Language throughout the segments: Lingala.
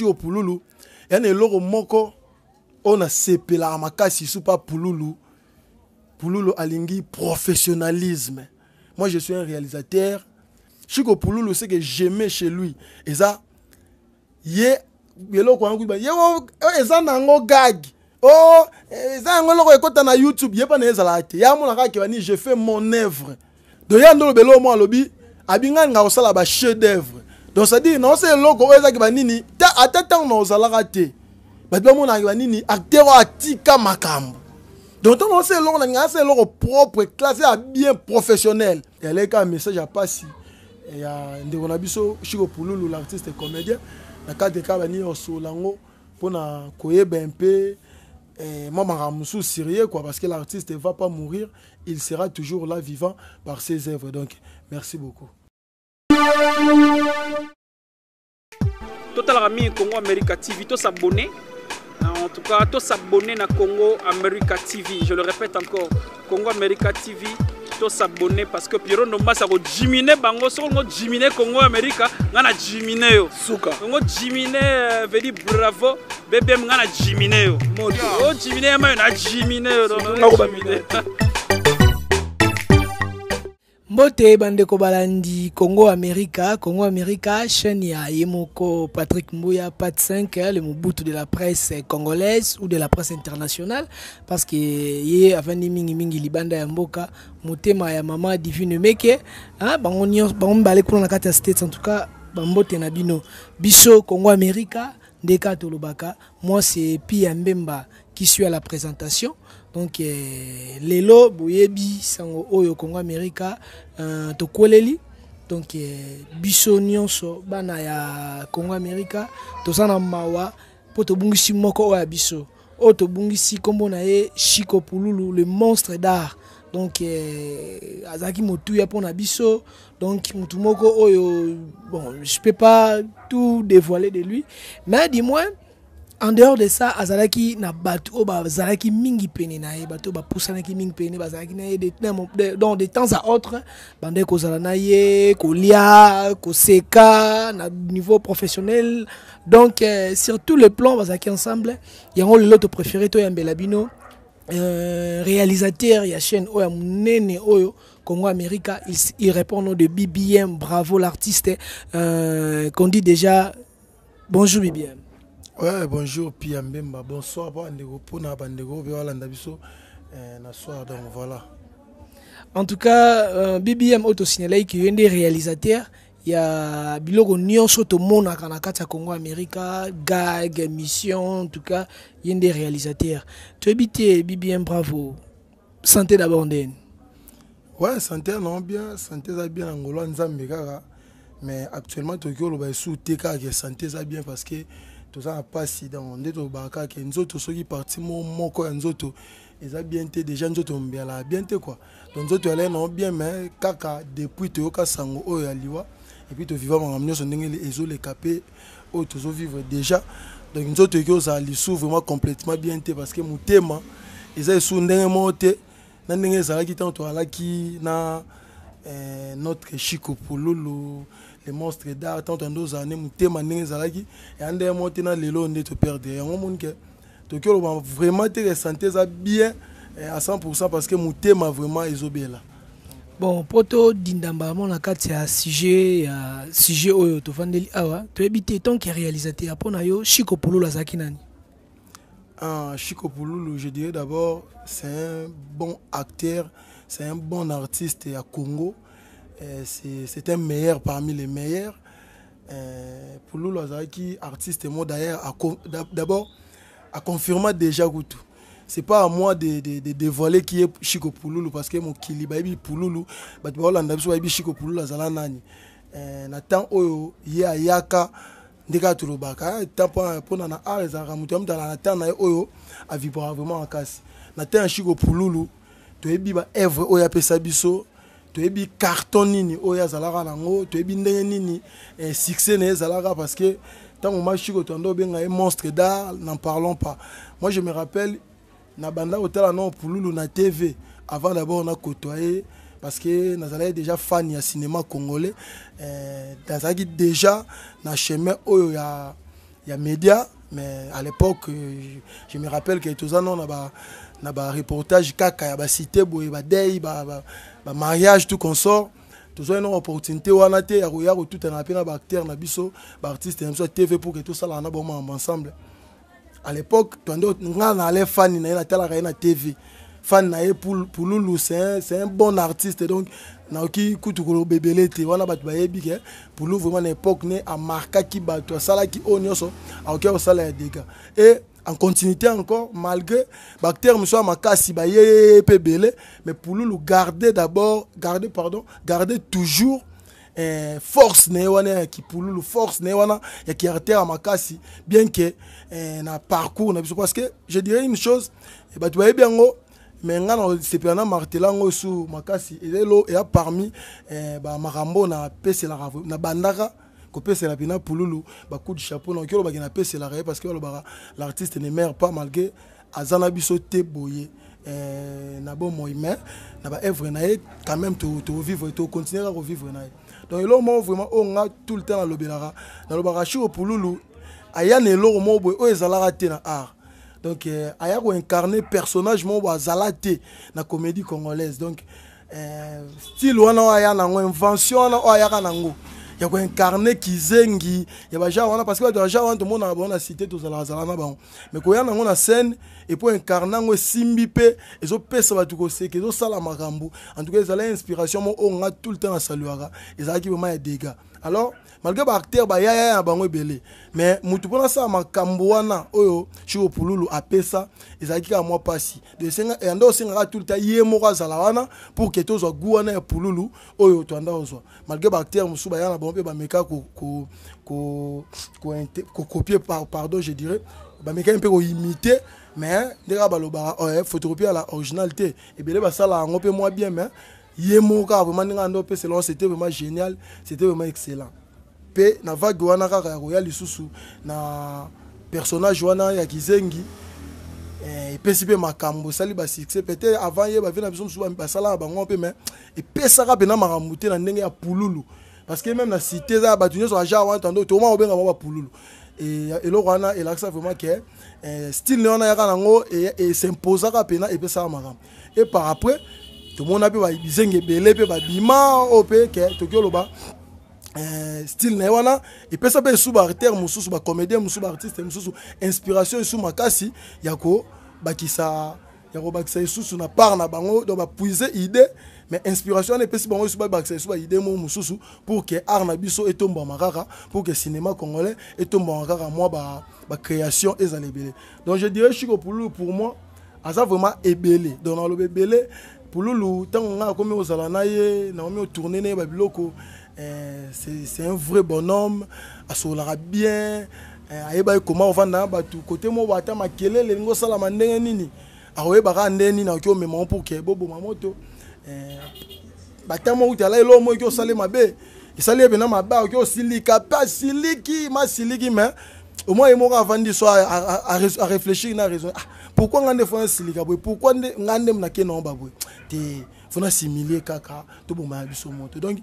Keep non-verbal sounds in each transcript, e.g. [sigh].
o pululu ya na eloko moko oyo nasepelaka makasi supa pululu pululu alingi professionnalisme moi je suis un réalisateur chiko pululu que j'aimais chez lui e, e, eza ye eloko yango kuyiba ye eza nango gag oh eza yango eloko ekɔta na youtube ye mpa na ezalaka te ye amonaka akebani je fais mon œuvre do ye nde olobela oyo mo alobi abingani nga kosala ba chef d'œuvre donc c'est-à-dire na osa eloko oyo ezaki banini ata ntango na ozalaka te bato bamonaka banini acteur oyo atika makambo donc ntango na osa eloko na ngai asa eloko propre classe ya bien professionnel eleka message ya pasi ya ndeko na biso chiko pululu l'artiste comédien oh, na kati eka banini osola yango mpona koyeba mpe moi makambo sérieux quoi parce que l'artiste va pas mourir il sera toujours là vivant par ses œuvres donc merci beaucoup totalaka mingi congo america tv tosabone en tout cas tosabone na congo america tv je le répète encore congo america tv tosabone parce que piero ndombasa kojimine bango soki ongo jimine congo america ngai na jimine yo suka ongo jimine euh, veli bravo bebem ngai na jimine yo o jimine yamayo na jimine yo [laughs] mbote bandeko balandi congo amerika congo amerika chaîne ya ye moko patrick mbuya pat 5 le mobutu de la presse congolaise ou de la presse internationale parce que ye avandi mingimingi libanda ya mboka motema ya mama divine meke bango bango mibale kuna na kati ya states en tout cas bambote na bino biso congo amerika ndeka tolobaka mwasi epi ya mbemba qui suit à la présentation donc eh, lelo boyebi sango oyo congo amerika uh, tokoleli donc eh, biso nyonso bana ya congo amerika toza na mawa mpo tobungisi moko oyo ya biso oyo tobungisi nkombo na ye chiko pululu le monstre d'art donc eh, azalaki motuya mpona biso donc motu moko oyo bon je peux pas tout dévoiler de lui mais du moins en dehors de ça azalaki na bato oyo bazalaki mingi pene na ye bato oyo bapusanaki mingi pene na donc de temps à autre bandeki kozala na ye kolia koseka na niveau professionnel donc euh, sur tous les plans bazalaki ensemble yango lelo topréféré toyambela bino euh, réalisateur ya chaîne oyo ya oyo Congo America il, il répond de BBM bravo l'artiste euh, qu'on dit déjà bonjour BBM Ouais, bonjour Pia Mbemba. Bonsoir Bandego Pona Bandego Biolanda Biso eh, soir donc voilà. En tout cas, euh, BBM auto signalé qui est a des réalisateurs il y a biloko nyonso Soto na kati ya congo amerika gag mission en tout cas il a des réalisateurs Tu habites bbm bravo santé d'abord ouais santé non, bien santé ça bien Angola nzambe kaka mais actuellement tokoki oloba esu TK, kaka santé ça bien parce que toza na mpasi donc nde tolobaka kake nzoto soki parti moko ya nzoto eza bien te déjà nzoto mbialaka bien te kua donc nzoto yalai nango bien mais kaka depuis toyoka sango oyo ya liwa epuis toviva makambo nyonso ndenge ezoleka mpe oyo tozovivre déjà donc nzoto ekoki ozala lisu vraiment complètement bien te parce que motema eza esu ndenge moko te na ndenge ezalaki ntango toalaki na eh, notre chiko pololo le monstre dar tanto andozala ne motema ndenge ezalaki ya nde mo te na lelo nde toperde yango moni ke toki oloba vraiment te resante eza bien eh, à 100 parce que motema vraiment ezobela bon mpo todinda mbala na kati ya sujet ya sujet oyo oh, tofandeli awa ah, toyebi te tonke réalisateur mpo na yo chiko pululu azalaki nani ah, chiko pululu je dirais d'abord c'est un bon acteur c'est un bon artiste ya congo Euh, c'est un meilleur parmi les meilleurs euh, pululu azalaki artiste mo d'ailleurs d'abord aconfirma déjà kutu c'est pas à moi de, de, de dévoiler qui est chiko pululu parce que mokili bayebi pululu bato baolanda biso bayebi chiko pululu azala nani euh, na temps oyo ye ayaka nde kaka tolobaka temps mpona na art ezalaka moto ya moto alaka na temps na ye oyo avibraka vraiment makasi na temps ya chiko pululu toyebi baevre oyo apesa biso toyebi carton nini oyo azalaka nango toyebi ndenge nini eh, succès na ye ezalaka parce que ntango machiko toando obenga ye monstre d'art n'en parlons pas moi je me rappelle na banda kotala nao pululu na tv avant d'abord nakotoye parce que nazalaki déjà fan ya cinéma congolais eh, nazalaki déjà na chemin oyo ya, ya média mais à l'époque je, je me rappelle ke toza nao na ba na bareportage kaka ya basite boye badei bamariage ba, ba tout consort tozwaki nango opportunité wana te ya koya kotutana mpe na baacteur na biso baartiste na biso ya tv pour ke tosalaka na bomamba ensemble à l'époque toande nga naale fani na ye natalaka ye na tv fani na ye pululu c'est un bon artiste donc naoki kutu koloba ebele te wana bato bayebi ke pulu vraiment na époque ne amarkaki bato asalaki oyo nyonso aoki kosala ya dega e en continuité encore, malgré bactère Moussa Makassi, Pébélé, bah, mais pour nous garder d'abord, garder, pardon, garder toujours eh, force néwana hein, qui pour nous force newana et qui artère Makassi, bien que eh, na parcours, parce que je dirais une chose, et eh, bah, tu vois bien, oh, mais on c'est pendant martelango sous Makassi, et là, et parmi, eh, bah, Marambo, na Pesela, na Bandara, kopesela bina pululu bacoup de chapeau na oki olobaki napeselaka ye parce que balobaka l'artiste ne mare pas malgré aza na biso te boye euh, na bomoi mai na baevre na ye quand même tovivre tocontinue kaka kovivre na ye donc eloko moko vraiment oyo nga tout le temps nalobelaka nalobaka shiro pululu aya na eloko moko boye oyo ezalaka te na art donc euh, aya koincarne personnage moko boye azala te na comédie congolaise donc euh, style wana oyo aya nango invention wana oyo ayaka nango ya koincarne kizengi ya bajar wana parce que bato bajar wana tomonaka bango na cité tozalakazala na bango me koya nango na scène epo incarne yango esimbi mpe ezopesa bato koseka ezosala makambo en tout cas ezala inspiration moko oyo nga tout le temps nasaluaka ezalaki vraimen ya dégât alors malgré baacteur bayaya ya bango ebele me motu mpona asala makambo wana oyo shirupululu apesa ezalaki kaka mwa mpasi yanda eh, osengaka tuli ta ye moko azala wana pour ke tozwa gu wana ya pululu oyo toanda kozwa malgré baacteur mosusu baya na bango mpe bameka kokopie pardon je dirais bamekaki mpe koimite mais nde kaka balobaka oh, eh, photocopie ya la original te ebele basalaka yango mpe mwa bien mais ye moko kaka vraiment ndenge ando opesela c'était vraiment génial c'était vraiment excellent mpe na vague wana kaka ya koya lisusu na personnage wana ya kizengi eh, epesi mpe makambo esali basuccès peut-être avant ye bavie na biso mosusu basalaka bango mpe mais epesaka mpenza makambo te na ndenge ya pululu parce que même na cité eza bato nyonso aja wana tando toma obenga bango bapululu e, eloko wana elakisa vraiment ke eh, style ne wana yaka nango esimposaka e, mpena epesaka makambo e par après tomona mpe bizenge ebele mpe babima oyo mpe ke toki oloba style na ye wana epesa mpe esu baartere mosusu bacomédien mosusu baartiste mosusu inspiration esu makasi ya kobakisa ya kobakisa lisusu na part na bango donc bapuise idée mais inspiration wana epesi bango lisusu babakisa lisusu baide moko mosusu pour que art na biso etombwama kaka pour que cinéma congolais etombwama kaka mwa bacréation ezala ebele donc je dirais chiko pululu pour moi aza vraiment ebele donc naloba ebele pululu ntango ngai akomi kozala na ye naomi otourne na ye babiloko Eh, c'est un vrai bonhomme asololaka bien eh, ayebaki koma ovanda na bato kote moko bata makelele elingi osalama ndenge nini akoyebaka ndenge nini akoki omemao pour ke boboma moto eh, bata moko tala eloo moko eki osale mabe esali ebena mabe akoki osilika mpe asiliki masiliki mais au moins ye moko avandi so aréfléchir na raison ah pourkui nga nde fona silika boye pourkui nde nga nde nakei nango baboye te fona similie kaka toboma ya biso moto donc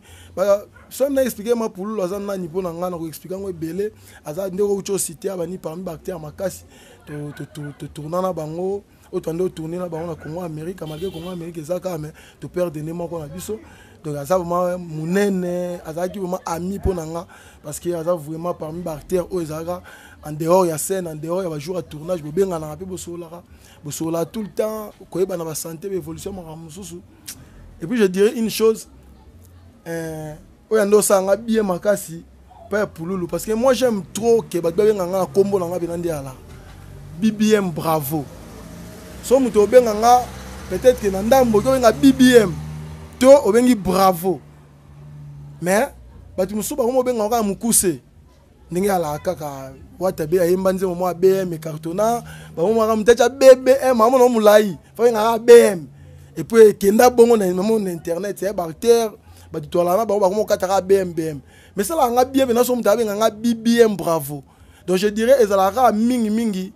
soki na explike mapululu aza nani mpo na ngai na koexplike yango ebele aza nde kouti osite abani ah, parmi bacteur makasi totourna na bango oyo twande otourne na bango na congo amérique malgré congo amérique eza kaka me toperde ne moko na biso donc aza vraiment monene azalaki vraiment ami mpo na nga parce que aza vraiment parmi baartere oyo oh, ezalaka en dehors ya scène en dehors ya bajour ya tournage bobenganaka mpe bosololaka bosololaka tout le temps koyebana basanté baévolution makambo mosusu et puis je dirais une chose euh, oyo nde osalanga bien makasi pa ya pululu parce que moi j'aime trop ke bato babenganga na nkombo na nga bena nde yala bbm bravo so moto obenganga peut-être ke na ndambo oki obenga bbm to obengi bravo mais bato mosusu bango mobenganga kaka mokuse ndenge alaka kaka wata be ayemba nzembo mwa bm cartona bamomaka mutaci abbm amona molai fakengaka abm epuis ekenda bongo namo na internet ya bartere bato twalana bango bakoma kokataka abmbm mais esalakanga bien mpena so moto abenganga bbm bravo donc je dirais ezalaka mingimingi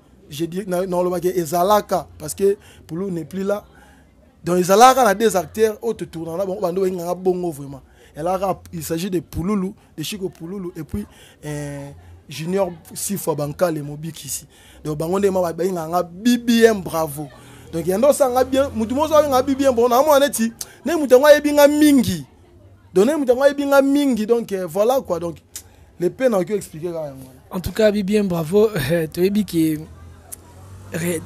nalobaki ezalaka parce que pulu ne plus là donc ezalaka na des acteurs oyo totournana bango bando bayinganga bongo vraiment Elle Il s'agit de Pouloulou, de Chico Pouloulou, et puis euh, Junior Sifo Bankal et Mobik ici. Donc, on a BBM Bravo. Donc, il y a un bien. Moutou Mosa a BBM Bravo. On a un petit. Ne il y a Mingi. Donc, ne il y a Mingi. Donc, euh, voilà quoi. Donc, les peines ont expliquer quand même. En tout cas, BBM Bravo, tu es qui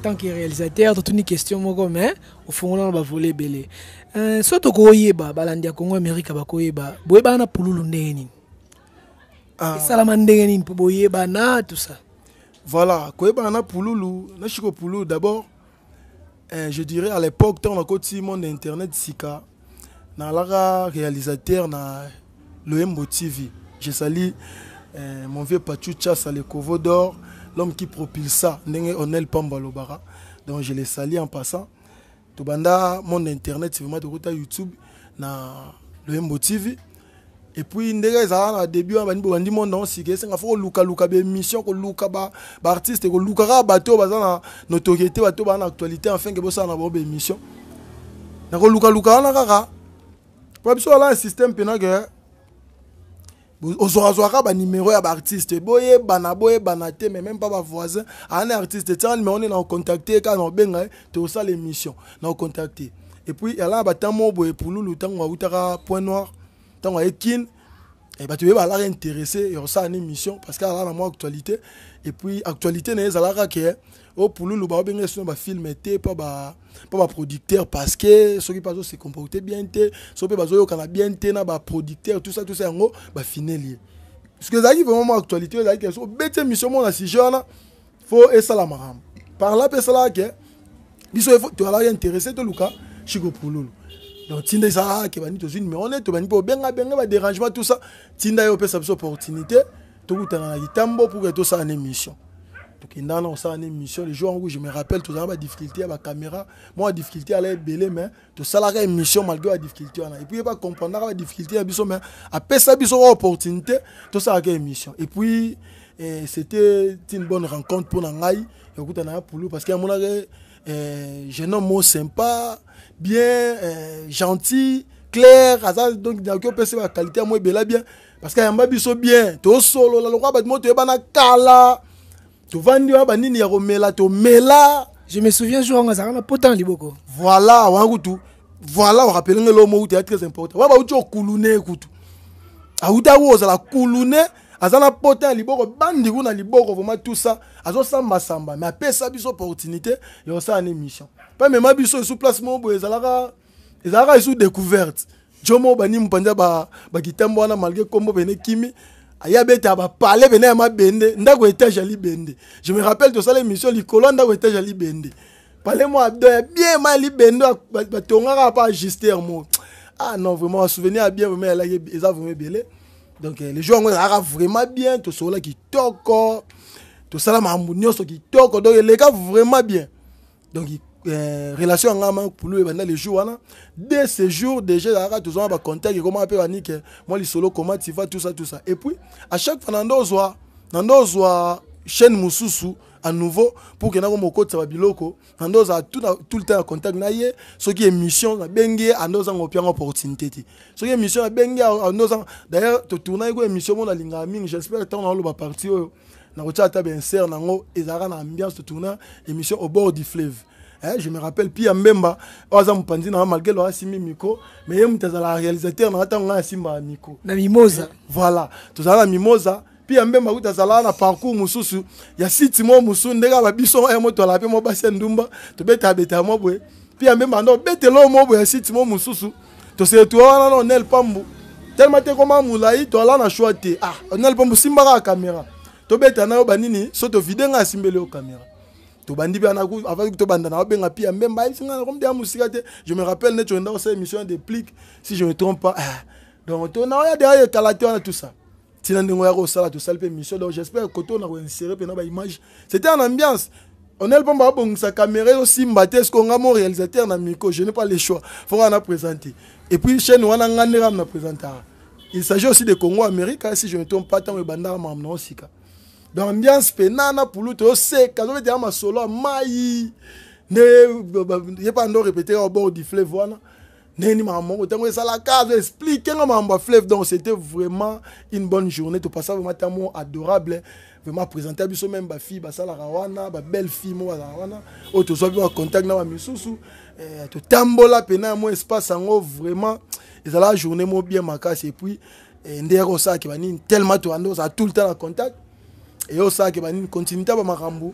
tant que réalisateur, tu as une question, mais hein, au fond, on va voler Bélé. Uh, so tokoyeba balandi ya congo amerika bakoyeba boyebana na pululu neni ah. esalama ndenge nini boyeba na tout ça voilà koyeba na pululu chiko pululu d'abord eh, je dirais à l'époque la nakoti monde internet sika nalaka réalisateur na loembo tv je sali eh, mon vieux pachu chasa le covo l'homme qui propulsa ndenge onel Pambalobara. alobaka donc je l'ai sali en passant tobanda monde internet vraiment tokuta youtube na loyembo tv epuis ndenge ezalaka na début wana bandi bokandi monde yango sika esenga fo kolukaluka bémission koluka baartiste koluka kaka bato oyo baza na notoriété bato oyo baza na actualité enfenke bosala na bango bémission na kolukaluka wana kaka po biso ala na système mpenake ozwakazwaka banimero ya baartiste boyebana boyebana te mais même pas bavoisin aa na artiste tiaka nimero nde na ocontacte ye kaka na obenga ye tokosala émission na ocontacte epuis ala na bata mo boye pululu ntango autaka point noir ntango aye kine Eh, bato ebeba alaka interesse yosala ni mission parce que alaka na mwa actualité et puis actualité na ye ezalaka ke opululu baobenge sino bafilme te mpo baproducteur parce que soki mpe azose comporte bien te so mpe bazoyokana bien te na baproducteur tusa tusa yango bafineli ye parce que ezalaki vraiment mwa actualité ezalaki ke so obeti émission mona sujet wana fo esala makambo par la mpe esalaka ke biso toalaki interesse toluka chiko pululu donc ntinda eza ake bandi tozwi numéro ne tobandi mpe kobengabenga badérangement tout ça ntinda ye opesa biso opportunité tokutana na kitambo pour ke tosala na émission tokendaka na kosala na émission le jour yango je me rappelle tozalaka badifficulté ya bacaméra mwa badifficulté ala ebele mais tosalaka émission malgré badifficulté wana epuis ye bacomprendaka badifficulté na biso mais apesa biso ka opportunité tosalaka émission epuis eh, c'était une bonne rencontre mpo na ngai ekutana ya pulu parce que amonaka eh, jeune homme mo sympa bien euh, gentil clair aza donc naki opesa baqualité ya mo ebela bien parce que ayamba biso bien tosolola lokola bato moo toyebana kala tovandi wana banini ya komela tomela je me souviens jour ango azalaka na pota na liboko voilà wana kutu voilà orapelenge lo mo kutu ya très important wana bauti okulune kutu auti awo ozala kulune aza na pota ya liboko bandi kuna liboko vraimen tout ça azosambasamba me apesa biso opportunité ya kosala ne mission mpe mema biso esu place moko boye ezalaka ezalaka esu découverte jo moko bani mopanzi ya bakitembo wana malgré kombo pene kimi aya bete ya bapale pene ya mabende ndako etage ya libende je me rappelle tosala émission likolo ya ndako etage ya libende pale moko abdo ya bien ma ya libende batongaka pa ajuster moko ah non vraiment basouvenir ya bien vraimen elaki eza vraimen ebele donc le jour yango ezalaka vraiment bien tosokola kitoko tosala oh. makambo nyonso kitoko oh. donc eleka vraiment bien donc euh, relation yanga ma pulu ebanda le jour wana de ce jour déjà ezalaka tozwanga bacontact ekomaka mpe banike mwa lisolo comment tu vas tout ça tout ça et puis à chaque fois na nde ozwa na nde ozwa chaîne mosusu à nouveau pour que nakomi okotisa babiloko na nde ozala tout le temps ya contact na ye soki émission nabengi ye ande ozanga opianga opportunité te soki émission nabengi ande ozanga d'ailleurs totournaki ko émission mo nalingaka mingi j'espère ntango naoloba parti oyo nakotia ata bainsert nango ezalaka na ambiance totourna émission au bord du fleuve Eh, je me rappelle pia mbemba oyo aza mopanzi na malgré lo asimbi miko me ye moto azalaka réalisateur na ntango ngai asimba miko na mimosa voilà tozala na mimosa mpi ya mbemba kuta azalaka na parcour mosusu ya siti moko mosusu ndenge aba biso oyo mo tolaka mpe mwa basi ya ndumba tobetabetaka mwa boye mpi ya mbemba ndo obetela oyo moko boye ya siti moko mosusu tosele tuwa wana na onel pambu telema te koma molai toala na shwa te ah onel pambu simbaka ya kamera tobeta na yo banini so tovide ngai asimbeli yo kamera tobandi mpe avant tobanda na obenga mpi ya mbemba ayesinga na komde ya mosika te je me rappelle neti oyenda kosala émission de plique si je me trompe pas donc tonaoya deya ekala te wana tout ça tina ndenge oya kosala tosali mpe mission donc j'espère kote ona koinsere mpena baimage c'était en ambiance onel mpo babongisa caméra ezosimba te ceke onga mo réalisateur na micro je n'ai pas le choix foka na présente et puis chaîne wana nga ndenge na présentara il s'agit aussi de congo amérique si je ne tombe pas ntango ebandaka makambo na osika donc ambiance mpena na pulu toseka azobetela masolo ya mai nde ye mpa ndo repeteka au bord du fleuve wana ndenge makambo moko ntango esalaka azoexplikenga makambo ya fleve donc c'était vraiment une bonne journée topassa vraiment ntan moko adorable vraiment présente biso même bafille basalaka wana babelle fille moko bazalaka wana oyo oh, tozwa mpe bacontact na bamisusu eh, totambola pena ya mo espace yango vraiment ezalaka journée moko bien makasi epuis eh, nde osalaki banini tellement toyande ozala tout le temps na contact eye osalaki banini continuité ya bamakambo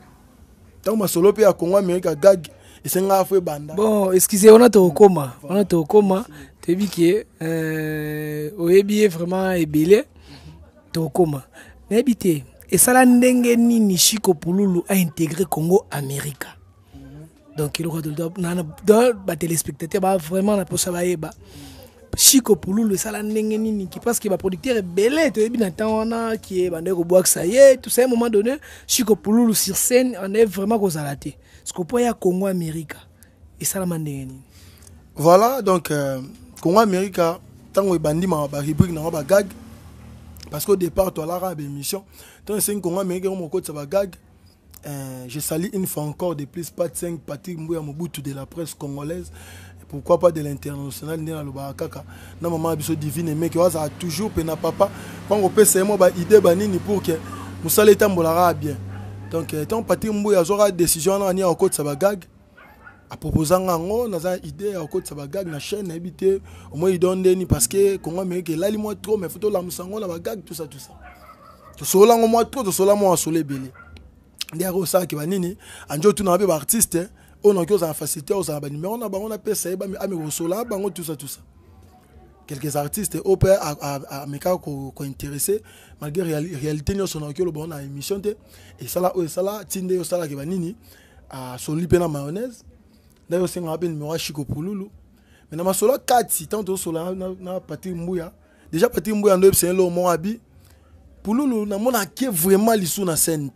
ntango masolo mpe ya congo amérique agage esenga fo ebanda bon excuse to tokokoma wana tokokoma toyebi ke euh, oyebi ye vraiment ebele tokokoma et ça la ndenge nini shiko pululu intégré congo america donc il eloko batelespectateur ba bah, vraiment na mposa eba shiko pululu esala ndenge nini produire parceke baproducteur ebele toyebi na ntan wana ki bandeki kobwakisa ye tout ça un moment donné shiko pululu sur scène est vraiment kozala ceke po ya congo amerika esalama ndenge nini voilà donc euh, congo amerika ntango ebandimaka barubrique nango bagag parce qu'au départ toalaka ya bémission ntango esengi congo amerika omo okotisa bagag je sali une fois encore de plus pat 5 patrick mbuya mobutu de la presse congolaise pourquoi pas de l'international nde nalobaka kaka na mama na biso divine emeke oazala toujours mpe na papa mpango opesa ye mwa baide banini pour ke mosala etambolaka bien donc ntango patrik mbuya azwaka décision wana nini ya kokotisa bagage aproposanga yango naza idée ya kokotisa bagage na chaîne nayebi te omoi idon ndeni parce que congo amérike elali mwa trop mais fo tolamusa yango na bagage tusa tusa tosololango mwa trop tosolola mwa wasolo ebele nde yako osalaki banini anje otunaka mpe baartiste oyo nakoki ozala na facilité ozala banumero na bango napesa ye ame kosola bango tusa tusa quelques artistes au à à meka ko intéressé malgré réalité nyonso na le bon na émission de et ça là ça là tinde yo ça là va nini, à son lipena mayonnaise d'ailleurs c'est un numéro à Chico Pululu mais na masolo kati tanto sola na parti Mbuya déjà Patrick Mbuya ndo c'est le mon abi Pululu na mona qui vraiment lisu na scène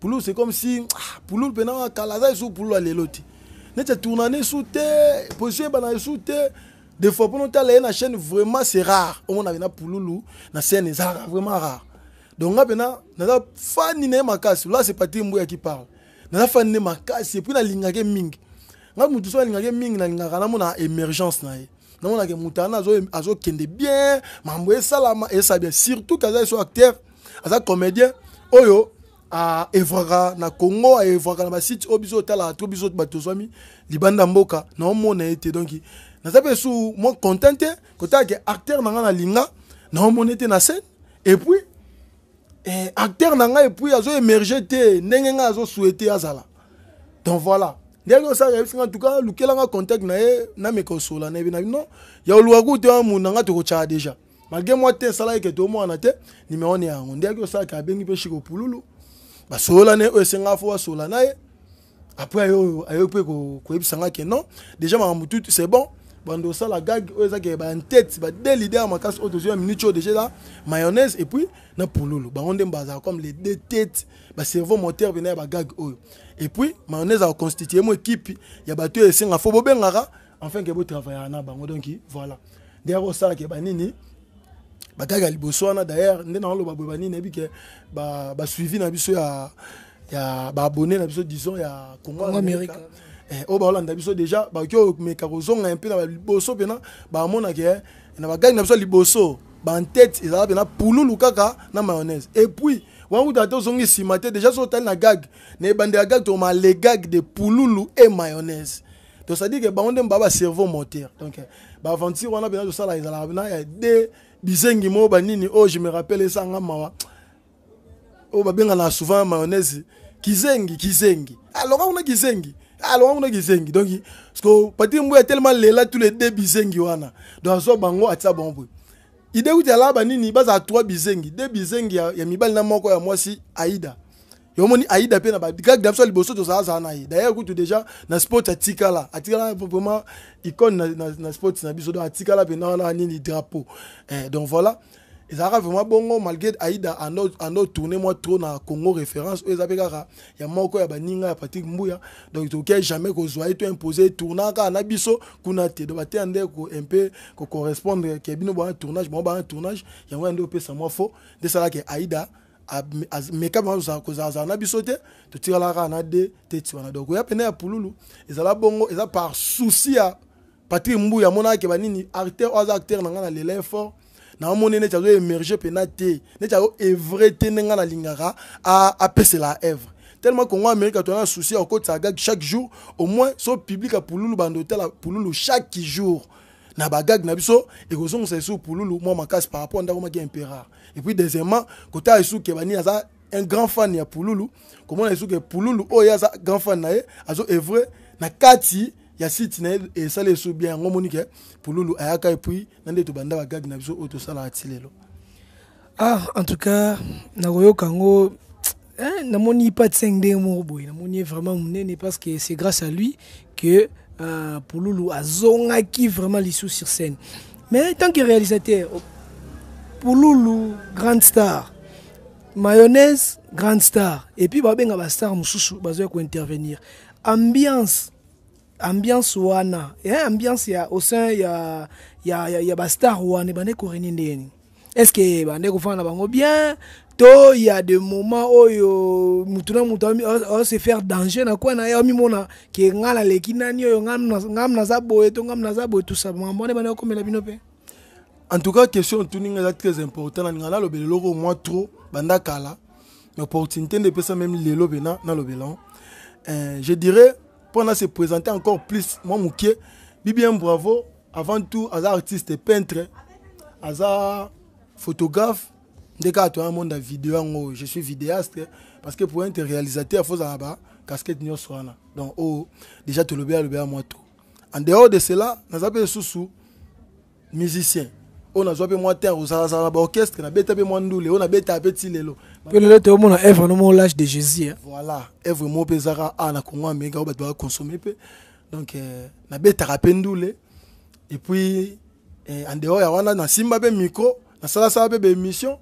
Pululu c'est comme si ah, Pululu pena kalaza sous Pululu à l'eloti nete tournané sous te position bana sous te des fois mpo na otala ye na chaîne vraiment c'est rare omonaka na pululu na scène ezalaka vraiment rare donc nga mpena naza fani na ye makasi la c'est patri mbuya ki parle naza fani na ye makasi epui nalingaka ye mingi nga motu so alingaka ye mingi nalingaka namona émergence na ye namonaka motu ana azokende bien mambo esalama esala e bien surtout kaza ye so acteur aza comédien oyo aevwaka na congo aevwaka na basite oyo biso otalaka to biso bato ozwami libanda mboka naomona ye te donki naza mpe lisusu mo content te kotaka ke acteur na ngai nalinga naomoni te na scène et puis eh, acteur na ngai epuis azoemerge te ndenge ngai azosouete azala donc voilà ndenge osalaka biso ngai tuka lukelanga contact na ye nameka osola na yebi na bino ya oluwaku te amuna ngai tokotyaka déjà malgré mwa te esalaki ke tomwana te nimero ne yango ndenge osalaka abengi mpe shiko pululu basololana ye oyo esengaa fo basola na ye après ayo ayo mpe koyebisa ngai ke non déjà makambo tutu c'est bon bando osala gag oyo ezaka bantete bade lide ya makasi oyo tozwi ya minute oyo deja eza mayonnaise epuis na pululu bango nde bazala comme les deux têtes bacerveau moteur pena ya bagag oyo epuis mayonnaise akoconstitue mo équipe ya bato oyo esenga fo bobengaka enfin ke botravaillaka na bango donc voilà nde yaka osalaka banini bagag ya liboso wana d'ailleurs nde naoloba boye banini yebi ke basuivi na biso ya baabone na biso disons ya congo amérique Eh, oyo baolanda biso déjà bakoki omeka kozonga mpe na liboso mpena bamonake eh, na bagangi na biso ya liboso bantete ezala mpena pululu kaka na mayonnaise et puis wanguta te ozongi nsima te déjà so otali na gag na ebandela gag tokoma le gag de pululu e mayonnaise to c'est-à-dire ke bango nde mbaa bacerveau moteur donc eh, baaventure wana mpena tosala ezalaka mpena ya de bisengi moko banini oyo oh, je me rappelle esanga mawa oyo babengana souvent mayonnaise kizengi kizengi ah, alonga kuna kizengi alors ah, on a gisengi donc parce que parti mbo tellement lela tous les deux bisengi wana donc azo bango atsa bombo idée kuti ala banini baza trois bisengi deux bisengi ya, ya mibali na moko ya mwasi Aida yomoni Aida pe na ba kaka dabso liboso to za za na ye d'ailleurs kuti déjà na sport atikala atikala vraiment icône na, na, na sport na biso donc atikala pe na na nini drapeau eh, donc voilà ezalaka vraiment bongo malgré aida ando tourne mwa trop na congo référence oyo eza mpe kaka ya moko ya baninga ya patrik mbuya donc tokia jamais kozwa ye to impose tourna kaka na biso kuna te do bateya nde mpe kocorrespondre ke bino baa tournage bango baa tournage yango ya nde opesa mwa fo nde esalaka aida mekama ozala kozalazala na biso te totikala kaka na de te ti wana donc oya pene ya pululu ezala bongo eza par souci ya patrik mbuya amonaka ke banini acteur oyo aza acteur na ngai na lelo effort naomoni neti azoemerge mpena te neti azoevre te ndenge ngai nalingaka apesela evre tellement congo amérique atoyanga na souci ya kokotisa gag chaque jour au moins so publika pululu bando otala pululu chaque jour na bagag na biso ekozongisa esu pululu mwa makasi par rapport ndako maki impérare et puis deuxièmement kotala esu ke bani aza un grand fan ya pululu komona esu ke pululu oyo aza grand fan na ye azo evre na kati ya site na ye esala bien Loulou. pululu ayaka epui na nde tobanda va na biso oyo ah en tout cas nakoyoka kango eh, namoni pat 5 nde moko boye namoni vraiment monene parce que c'est grâce à lui que euh, pululu acquis vraiment sous sur scène mais tant que réalisateur oh, pululu grande star mayonnaise grande star et puis babenga bastar mosusu bazoya kointervenir ambiance ambiance wana eh, ambiance ya au sein ya ya ya, ya bastar wana est-ce que vous fana bien to ya a moment moments où vous mutu faire danger na na ke en tout cas question tuning est très important na lo trop banda kala opportunité lobelon eh, je dirais mpo na se présenter encore plus mwa moke bibien bravo avant tout aza artiste peintre aza photographe nde kaka toya monde ya video yango oyo je suis vidéaste parce que pour être réalisateur afozala ba casquette nyonso wana donc oyo oh, déjà tolobela lobela mwa to en dehors de cela naza mpe lisusu musicien oyo oh, nazwa mpe mwa terre ozalasala na baorchestre nabeta mpe mwa ndule oyo oh, nabetaka mpe ti lelo l'âge de Jésus. Hein. Voilà, œuvre mo pesara à la Congo méga ba consommer peu. Donc euh, na beta rapendule et puis euh, en dehors ya wana na simba be micro, na sala sala be émission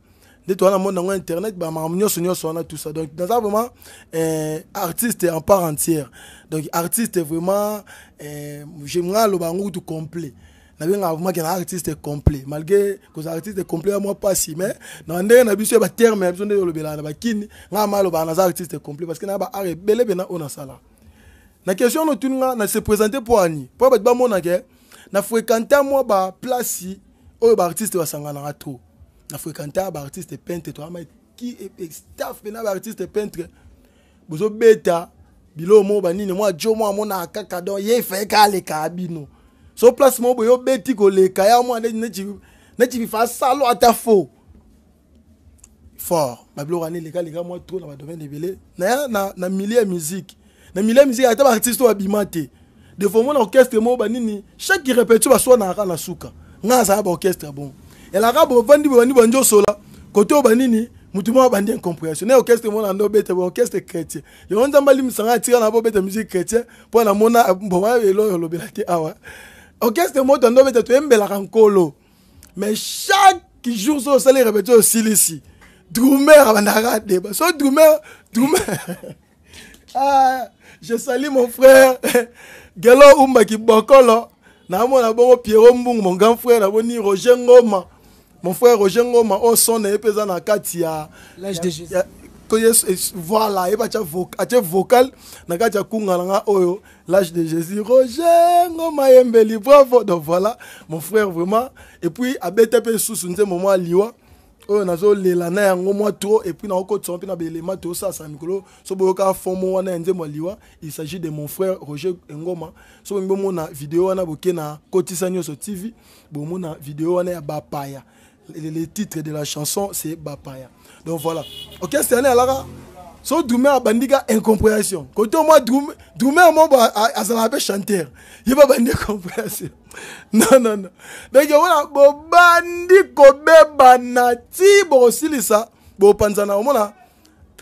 de toi na monde dans internet ba mamnyo sonyo sona tout ça. Donc dans vraiment euh, artiste en part entière. Donc artiste vraiment euh, j'aimerais le bangou tout complet. nabengaka vraimen ke na artiste complet malgré kozala artiste complet ya mwa mpasi mais na ndenge na biso ya baterme ya biso nde olobelaka na bakini ngaa malobaka naza artiste complet parce ke na baart ebele mpena oyo nasalaka na question no tuni nga na se présente mpo ani mpo bato bamona ke na fréquente mwa baplaci oyo baartiste basanganaka trop na fréquente baartiste peintre toama ki e, e staff mpena baartiste peintre bozobeta biloko moko banini mwa jo mwa amonaka kaka don ye efayeka aleka bino so place moko boye obeti koleka ya mwana neti bifa asalo ata fo fort babiloko wana elekaleka mwa tro na badomaine ebele naya na, na milie ya musike na milie ya musike ata baartiste oyo babima te defo mona orchestre moko banini chaque repétition baswanaka na suka ngai azala baorchestre bongo elaka bovandi bobandi bandi osola kote oyo banini mutu moko abandi incompréhension na orchestre moko na ndo obeta orchestre chrétien yango nzambe alimisanga atika na bobeta musique chrétien mpo namona boma elo oyo olobela te awa orchestre moto ando obeta toyembelaka nkolo mais chaque jour so osali répétition osilisi drumer abandaka adeba so drumer drumer [laughs] ah, je sali mon frère [laughs] gelo umbaki bokolo naamona bongo piero mbungu mon grand frère naboni roger ngoma mon frère roger ngoma oyo oh, son na ye mpe eza na kati ya to ye voilà ye ba atye vocal na kati ya kunga na nga oyo l'âge de jésus roger oh, ngoma yembeli bravo donc voilà mon frère vraiment et puis abeta mpe susu nzembo mwa liwa oyo oh, nazolela na yango mwa tro epuis nakokotisa mpe na baelema tosalasa mikolo so boyoka fomo wana ya nzembo ya liwa il s'agit de mon frère roger engoma so bongi bomona video wana boke na kotisa nyonso tv bomona video wana ya bapaya le, le titre de la chanson c'est bapaya donc voilà orchestre yango alaka so drume abandika incompréhension kote omwa drume moko azalaka mpe chanteur ye mpe abandi incompréhension [laughs] nonnono donc omona bobandi kobebana ti bokosilisa bopanzana omona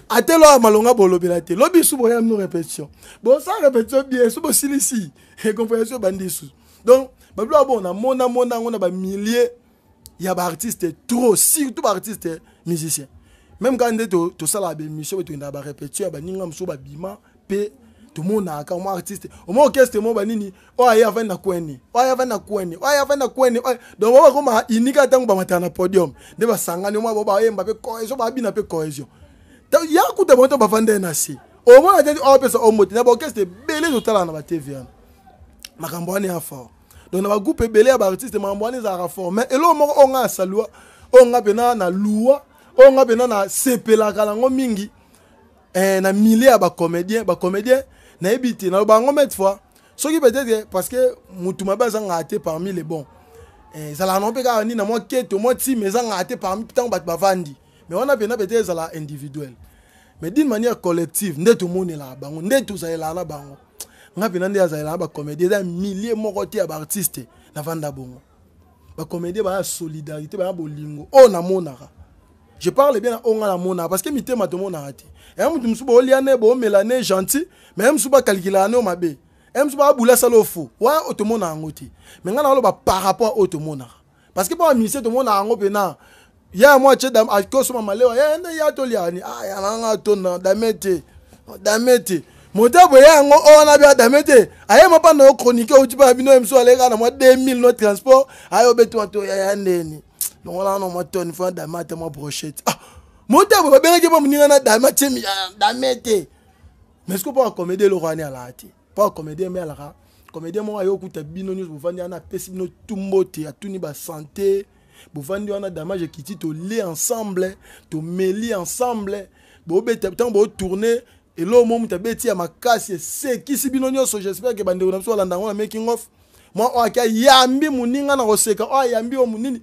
ate lo ya malonga bolobela te lobi lisu boya mino répétition bosala répétition bien so bosilisi incompréhension ebandi lisusu donc babilo ya ah, bo namona mona yango na bamillier ya baartiste trop surtout baartiste musicien même kaka nde tosalaka bémission mpe tokendaka barépétition ya baninga mosusu babima mpe tomonaka mwa artiste omwa orchestre mo banini oyo aye avandi na kwene oyo aye avandi na kwene oyo aye avandi na kwene donc bao bakoma unika ntango bamataka na podium nde basangani omwa bao bayemba mpe cohésion babina mpe cohésion ya kuta bango ntango bavandi na se omona te apesa omote na baorchestre ebele totalaka na batv wana makambo wana ya fort donc na bagroupe ebele ya baartiste makambo wana ezalaka forme eloko moko oyo ngai asalua oyo ngai mpena naluwa oyo ngai mpena nasepelaka nango mingi eh, na mile ya bacomédien bacomédien nayebi te naloba yango mete fois soki peut-être parce que motu mabe azangaka te parmi les bons ezalaka nango mpe kaka nini na mwa kete mwa ntime ezangaka te parmi ntango bato bavandi mais wana mpena peut-être ezalaka individuel mais d'une manière collective nde tomonelaka bango nde tozalelaka na bango nga mpena nde azalelaka na bacomédie eza milie moko te ya baartiste na vanda bongo bacomédie baya solidarité baya bolingo oyo oh, namonaka je parle bien na oyo oh, nga namonaka parce que mitema tomonaka te eya motu mosusu boolia ne boomela ne gentil mais ye mosusu bakalkilaka ne o mabe ye mosusu babula sala ofo wa oyo tomona yango te mais nga nakoloba par rapport oyo tomonaka parce que mpo bamisie tomonaka yango mpena ye ya mwa tie akosoma malewa ye eh, nde ya toliani ayananga ah, to na dame te dame te moto boye yango oyo na bi adame te aye mopanda okronike outi mpaka bino mosusu aleka na mwa 2000 no transport aye obeti mwa to yaya ndeni longola wana mwa tone fo adame ata mwa brochete ah moto boye babengaki mwa moninga na dame ti ah, dame te mais ceque mpo acomédie eloko wani alaka te mpo acomédie mbe alaka comédien moko aye okuta bino nyonso bovandi wana apesi bino tumbo te atuni basante bovandi wana damage ekiti tolie ensemble tomeli ensemble bobeta ntango botourne eloo mo mutu abeti ya makasi esekisi bino nyonso jespere ke bandeko na biso balanda yango na making off mwa oyo oh, ake ayambi moninga na koseka oyo oh, ayambi oyo monini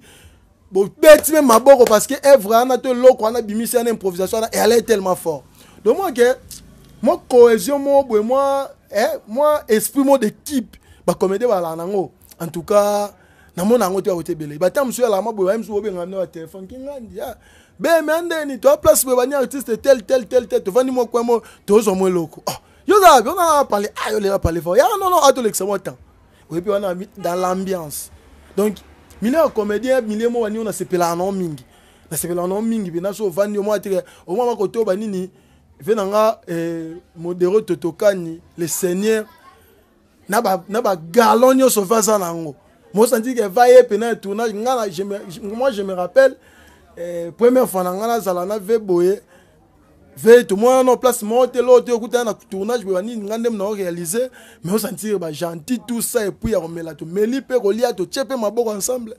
bobeti mpe maboko parce que evre wana to eloko wana bimisi wana improvisation wana ealai tellement fort donc mwa ke mwa cohésion mo boye mwa eh, mwa esprit mo d'équipe bacomédie balaa nango en tout cas namona yango te bakote ebele batam mosusu alama boye baye mosusu bobengaa bino batelefone kinga ndia bemea ndeni toa place boye bani artiste tel tel tel tel tovandi moko yamo tozwa mo eloko ah, yo zala bien on a parlé ah yo les a parlé fort ya non non ato lexa motan et puis on a mis dans l'ambiance donc milieu comédien milieu mo bani on a sepela na mingi na sepela na mingi bina so vandi au moins te au moins ko to bani ni ve na nga eh modéro totokani le seigneur na ba na ba galon yo so vaza nango mo senti que va y pener tournage nga moi je me rappelle Eh, première fois na ngai nazala na ve boye ve tomona na place moko te loo te okutana na tournage boye banini ngai nde nao réalise mais osentire bagentil tout ça epui ya komela tomeli mpe kolia totie mpe maboko ensemble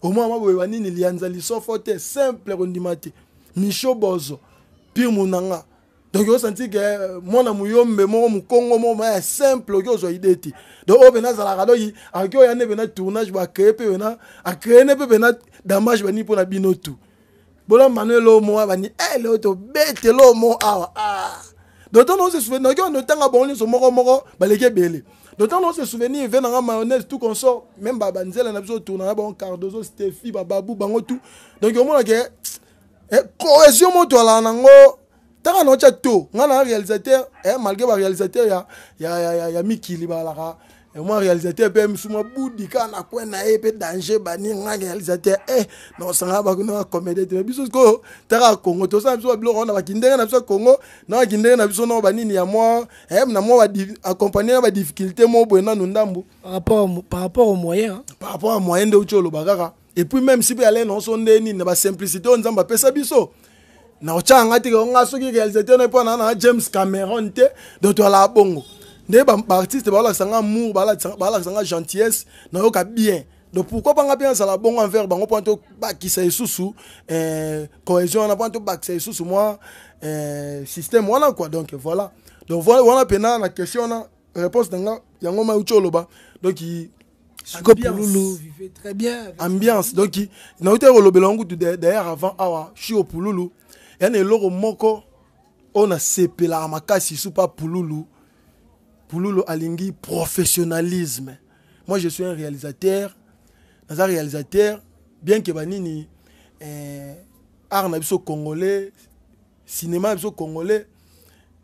omwa maboye banini lianza lisofo te simple kondima te micho bozo pire munanga donc osenti ke eh, mwana muyombe moko mokongo moko maya simple oki ozwa ide te donc oyo pene azalaka doki akoki oya nde pena tournage bakree mpe pena akree nde mpe pena damage bani mpo na bino tout bola manuel omo wa bani e eh, leo tobetela omo awa ah. dotan naose souvenir naoki onotanga bango nyonso moko moko baleki ebele dotan naose souvenir ve nanga mayonnaise tout consort même banzela na biso otournanga bango cardozo stefi bababu bango tout donc omonake eh, cohésion moto alaa nango ntango naotya to ngai na réalisateur eh, malgré baréalisateur ya mikili balaka mwa réalisateur mpe misu mwa budi kaka na kwe na ye mpe danger baninga réalisateur e eh, na kosangana bakuna bacomédie te me biso sikoyo taka congo tosala biso babiloko na bakindenge na biso ya congo na bakindenge na biso nao banini ya eh, mwa na mwa accompagne na badifficulté moko boye nanu ndambu par rapport au moyen par rapport a moyen nde uti oloba kaka et puis même si mpe yale na oso nde nini na basimplicité oyo nzambe apesa biso na otyaka nga tike onga soki réalisateur na mpo na na james cameron te do toalaa bongo ba la sanga amour sanga gentillesse ont bien donc pourquoi pas bien ça la bonne envers bango point euh cohésion na point sous moi eh, système voilà quoi donc voilà donc voilà voilà la question na réponse donc yango ucholoba donc Ambiance. Vivait très bien. Ambiance. Donc, na uté belangu d'ailleurs avant awa, je suis au pululu. moko on a la makasi pas pululu. pululo alingi professionnalisme moi je suis un réalisateur naza réalisateur bien ke banini eh, art na biso congolais cinéma na biso congolais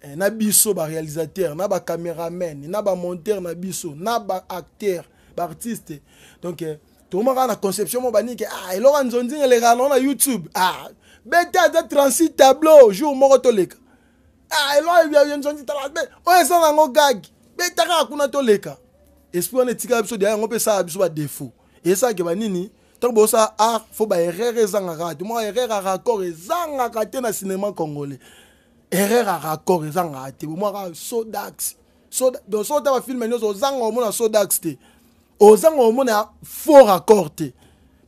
eh, na biso baréalisateur na bacaméraman na bamonteur na biso na baacteur baartiste donc eh, tokoma kaka na conception mo banini ke ah eloko nzonzinga elekaka nango na youtube ah bete aza 36 tableau jour moko toleka elonzonzi tala be oyo esala yango gage beta kaka kuna toleka esprit wana etikala biso deya yango mpe esala biso badefo esalake banini ntango bosala art fo baerreur ezangaka te mwa erreur ya raccord ezangaka te na cinéma congolais erreur ya raccord ezangaka te bomwaka sodax donc so ota bafilme nyonso ozanga omona sodax te ozanga omona faux raccord te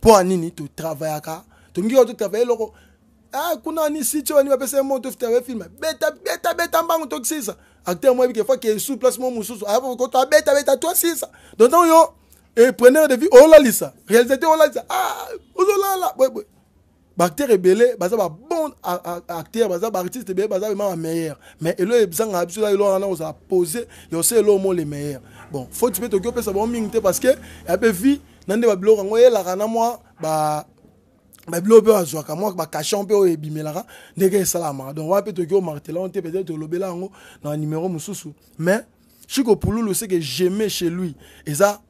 mpo anini totravaillaka tongiki totravaille eloko ah kuna wani si ti wani bapesa ye mo tofita ye filme betabeta mbangu tokisisa acteur mo yebike fois ke su place mo mosusu ayekoto ah, abetabeta to asisa donc ntango yo preneur de vie oyolalisa oh réalisateur oyolalisa oh ah ozolala bwebwe baacteur ebele baza babon acteur baza baartiste ebele baza bema bameilleur mais elo ezangaka biso elo wana kozala pose yosa elo omo le meilleur bon foti mpe toki opesa bango mingi te parce que ya mpe vie na nde babiloko yango eyelaka na mwa ba babiloko mpe azwaka mwa bakachan mpe oyo ebimelaka ndenge esalamaka donc wana mpe toki omartela ngo te peut-être olobela yango na numéro mosusu mais chiko pululu seke jamais chez lui eza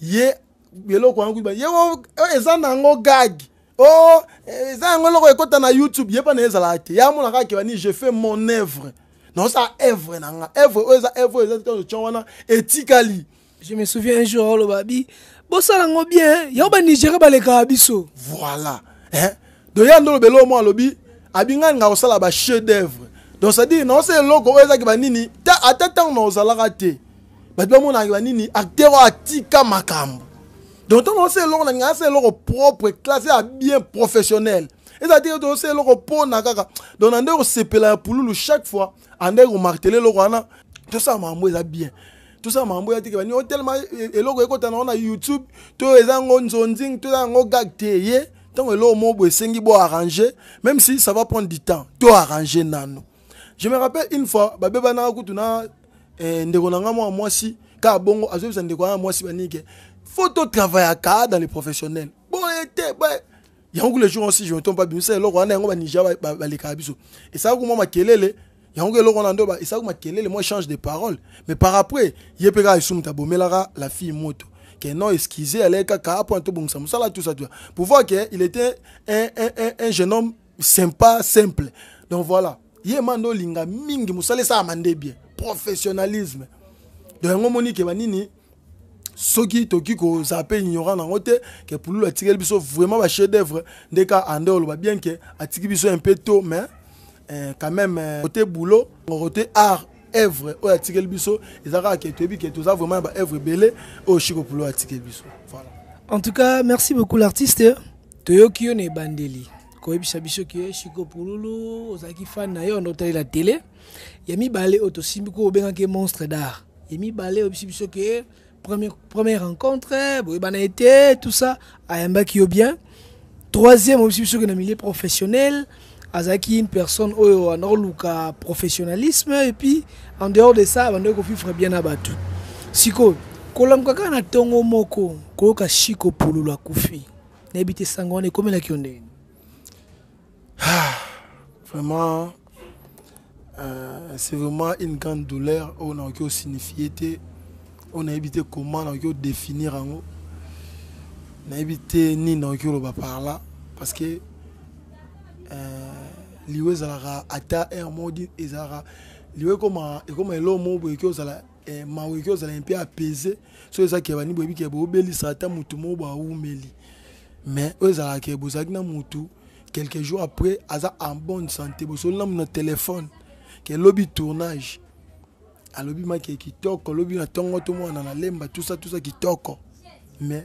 ye eloko wana kuiba ye eza oh, oh, nango gage o oh, eza yango eloko ekɔta na youtube ye mpa na ezalaka te ye amonaka akebani je fais mon œuvre naosala œuvre na nga œuvre oyo eza œuvre oyo eza tio wana etikali je me souviens un jour olobabi bosala yango bien yango banigéria balekaka biso voilà eh? doya nde olobela omo alobi abingani nga kosala ba chef d'œuvre donc cestadire naosala eloko oyo ezaki banini ata ntango naozalaka te bato bamonaki banini acteur oyo atika makambo donc ntango naosala eloko nalinga asala eloko propre classe ya bien professionnel eza te tosala eloko mpona kaka donc na ndenge kosepela ya pululu chaque fois andenge komartele eloko wana tosala makambo eza bien tosala makambo ya tike bani otelema eloko ekota nango na youtube to eza yango nzonzingi to eza yango gag te ye ntango eloko moko boye esengi bo arrange même si ça va prendre du temps to arrange nano je me rappelle une fois babebanaka kutu na ndeko na ngai mwana mwasi kaka bongo azobisa ndeko wana mwasi banike fo totravaillaka dans le professionnel boye te boye yango kule jour osi je me tombe pas bimisa eloko wana yango banigeria balekaka biso esalaka kumwa makelele yango eloko na ndo esalaki makelele mwa échange de parole mais par après ye mpe kaka esumta abomelaka la fille moto ke non excuse aleki kaka apona tobongisa mosala tusa tuya pour voir ke il était un, un, un, un jeune homme sympa simple donc voilà ye ma nde olinga mingi mosala esalama nde bien professionnalisme donc yango omoni ke banini soki tokoki kozala mpe ignorant nango te ke pululu atikeli biso vraiment bachef d'œuvre nde ka ande oloba bien ke atiki biso un peu tôt mais Euh, quand même euh, côté boulot côté art œuvre oyo atikeli biso eza kaka ke toyebi ke toza vraiment baœuvre ebele oyo shikopolo atikeli biso voilà en tout cas merci beaucoup l'artiste toyoki bandeli na koyebisa biso ke shiko pululu ozalaki fan na yo ndo la tele ya balé auto tosimbi ko obengaki monstre d'art ya balé biso ke première rencontre boyebana été tout ça ki yo bien troisième oyebisi biso ke milieu professionnel azalaki une personne oyo anaoluka professionnalisme epuis en dehors de ça abandaki kofifre bien na bato sikoyo kolamuka kaka na ntongo moko koyoka shiko pululu akufi nayebi te sango wana ekomelaki yo ndenge ah, vraiment euh, c'est vraiment une grande douleur oyo nakoki osignifie te oyo nayebi te comment nakoki odéfinir yango nayebi te nini nakoki oloba par là parce que euh, liwe ezalaka ata air modi ezalaka liwe ekoma elo mo boye eki ozala eh, mawe eki ozala mpe apese so ezalaka ebani boyebi ke boobelisa ata motu mo bawumeli mais oyo ezalaka ke bozalaki na motu quelques jours après aza en bonne santé bosoli na mona telefone ke elobi tournage alobi make kitoko alobi na ntongo tomwana na lemba tusa tusa kitoko mais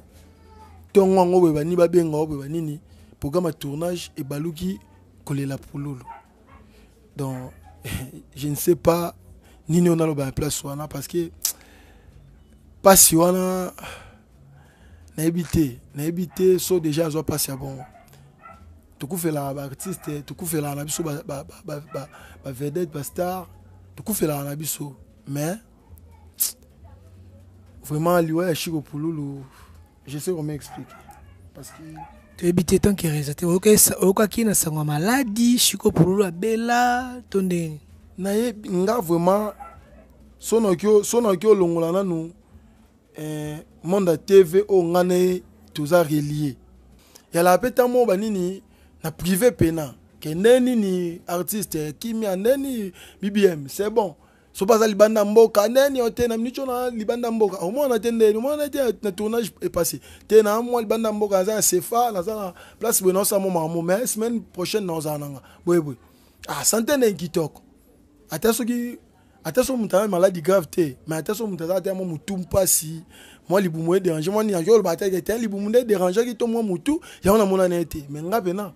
ntongo yango boye bani babenga o boye banini programme ya tournage ebaluki la poulou donc [laughs] je ne sais pas ni onaloba ya place wana parce que pas wana nayebi te nayebi te so déjà azwa mpasi ya bongo tokufelaka baartiste tokufelaka na biso bavedete bastar tokufelaka la biso mais vraiment liwa ya chico pululu je sais comment expliquer parce que toyebi te tanke reza te oyokaki na sango ya maladi shiko pululu abela to ndenge nayebi nga vraiment so nayoki olongola nanu eh, monde ya tv oyo nga na ye toza relie yala mpe ntango banini na privé pena ke nde nini artiste kimia nde nini bbm c'est bon soki aza libanda mboka ndeni yo te na miniti oyo na libanda mboka omona te ndeni omona te na tournage epasse te na mwa libanda mboka naza na sefa naza na place boye naosala mwa makambo mais semaine prochaine naozala nanga boyeboye ah sante ndenge kitoko ata soki ata so moto aza maladi grave te mais ata so moto aza e ata mwa motu mpasi mwa libumu ederange mwa nini olobaka te te libumu nde ederangeaki to mwa motu yango namona na ye te mais nga mpena